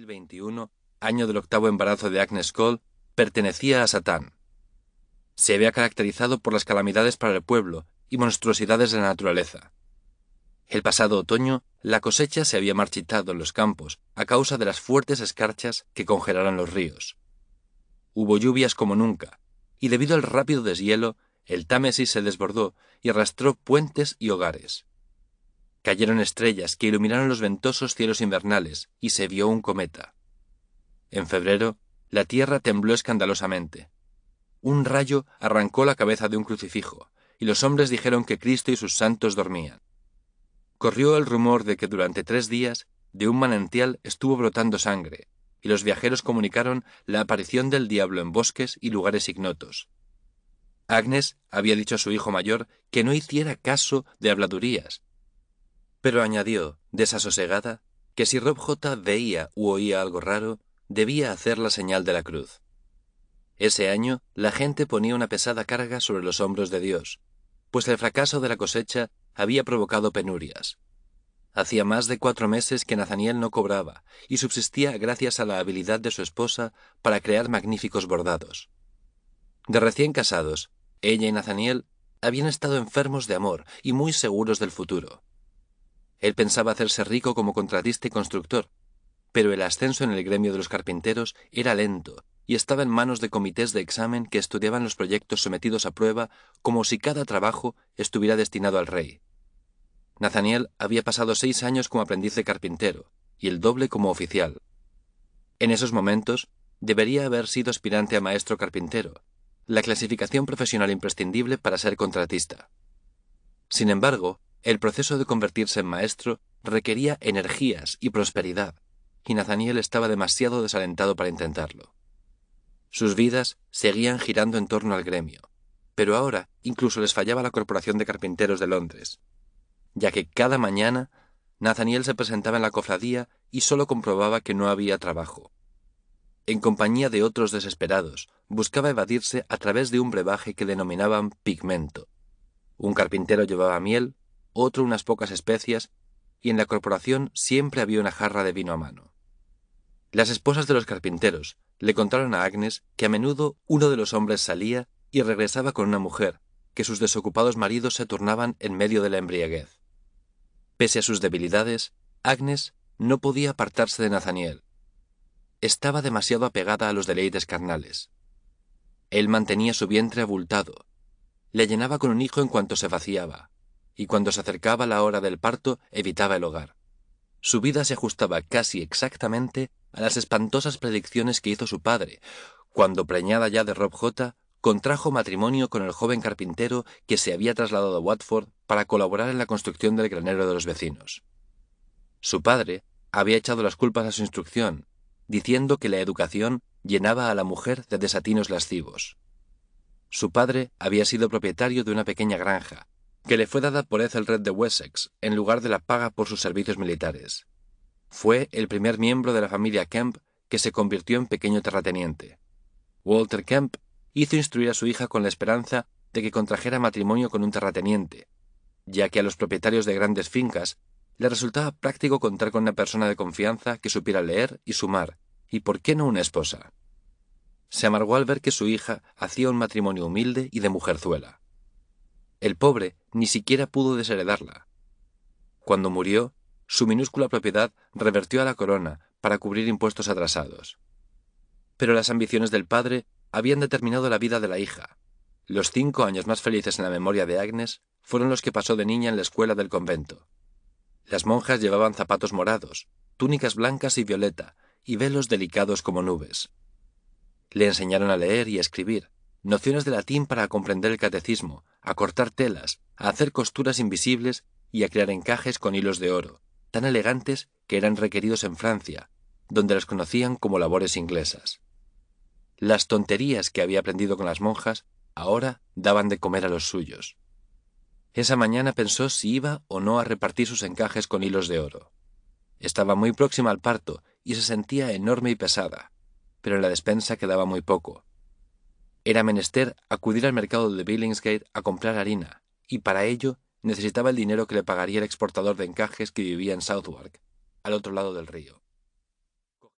2021, año del octavo embarazo de Agnes Cole, pertenecía a Satán. Se había caracterizado por las calamidades para el pueblo y monstruosidades de la naturaleza. El pasado otoño, la cosecha se había marchitado en los campos a causa de las fuertes escarchas que congelaron los ríos. Hubo lluvias como nunca, y debido al rápido deshielo, el Támesis se desbordó y arrastró puentes y hogares. Cayeron estrellas que iluminaron los ventosos cielos invernales y se vio un cometa. En febrero, la tierra tembló escandalosamente. Un rayo arrancó la cabeza de un crucifijo, y los hombres dijeron que Cristo y sus santos dormían. Corrió el rumor de que durante tres días de un manantial estuvo brotando sangre, y los viajeros comunicaron la aparición del diablo en bosques y lugares ignotos. Agnes había dicho a su hijo mayor que no hiciera caso de habladurías, pero añadió, desasosegada, que si Rob J veía u oía algo raro, debía hacer la señal de la cruz. Ese año, la gente ponía una pesada carga sobre los hombros de Dios, pues el fracaso de la cosecha había provocado penurias. Hacía más de cuatro meses que Nazaniel no cobraba y subsistía gracias a la habilidad de su esposa para crear magníficos bordados. De recién casados, ella y Nazaniel habían estado enfermos de amor y muy seguros del futuro. Él pensaba hacerse rico como contratista y constructor, pero el ascenso en el gremio de los carpinteros era lento y estaba en manos de comités de examen que estudiaban los proyectos sometidos a prueba como si cada trabajo estuviera destinado al rey. Nathaniel había pasado seis años como aprendiz de carpintero y el doble como oficial. En esos momentos debería haber sido aspirante a maestro carpintero, la clasificación profesional imprescindible para ser contratista. Sin embargo, el proceso de convertirse en maestro requería energías y prosperidad, y Nathaniel estaba demasiado desalentado para intentarlo. Sus vidas seguían girando en torno al gremio, pero ahora incluso les fallaba la Corporación de Carpinteros de Londres, ya que cada mañana Nathaniel se presentaba en la cofradía y solo comprobaba que no había trabajo. En compañía de otros desesperados, buscaba evadirse a través de un brebaje que denominaban pigmento. Un carpintero llevaba miel, otro unas pocas especias, y en la corporación siempre había una jarra de vino a mano. Las esposas de los carpinteros le contaron a Agnes que a menudo uno de los hombres salía y regresaba con una mujer, que sus desocupados maridos se turnaban en medio de la embriaguez. Pese a sus debilidades, Agnes no podía apartarse de Nathaniel. Estaba demasiado apegada a los deleites carnales. Él mantenía su vientre abultado, le llenaba con un hijo en cuanto se vaciaba, y cuando se acercaba la hora del parto evitaba el hogar. Su vida se ajustaba casi exactamente a las espantosas predicciones que hizo su padre, cuando, preñada ya de Rob J., contrajo matrimonio con el joven carpintero que se había trasladado a Watford para colaborar en la construcción del granero de los vecinos. Su padre había echado las culpas a su instrucción, diciendo que la educación llenaba a la mujer de desatinos lascivos. Su padre había sido propietario de una pequeña granja, que le fue dada por Ethelred de Wessex en lugar de la paga por sus servicios militares. Fue el primer miembro de la familia Kemp que se convirtió en pequeño terrateniente. Walter Kemp hizo instruir a su hija con la esperanza de que contrajera matrimonio con un terrateniente, ya que a los propietarios de grandes fincas le resultaba práctico contar con una persona de confianza que supiera leer y sumar, y por qué no una esposa. Se amargó al ver que su hija hacía un matrimonio humilde y de mujerzuela. El pobre ni siquiera pudo desheredarla. Cuando murió, su minúscula propiedad revertió a la corona para cubrir impuestos atrasados. Pero las ambiciones del padre habían determinado la vida de la hija. Los cinco años más felices en la memoria de Agnes fueron los que pasó de niña en la escuela del convento. Las monjas llevaban zapatos morados, túnicas blancas y violeta, y velos delicados como nubes. Le enseñaron a leer y escribir, nociones de latín para comprender el catecismo, a cortar telas, a hacer costuras invisibles y a crear encajes con hilos de oro, tan elegantes que eran requeridos en Francia, donde las conocían como labores inglesas. Las tonterías que había aprendido con las monjas ahora daban de comer a los suyos. Esa mañana pensó si iba o no a repartir sus encajes con hilos de oro. Estaba muy próxima al parto y se sentía enorme y pesada, pero en la despensa quedaba muy poco, era menester acudir al mercado de Billingsgate a comprar harina, y para ello necesitaba el dinero que le pagaría el exportador de encajes que vivía en Southwark, al otro lado del río.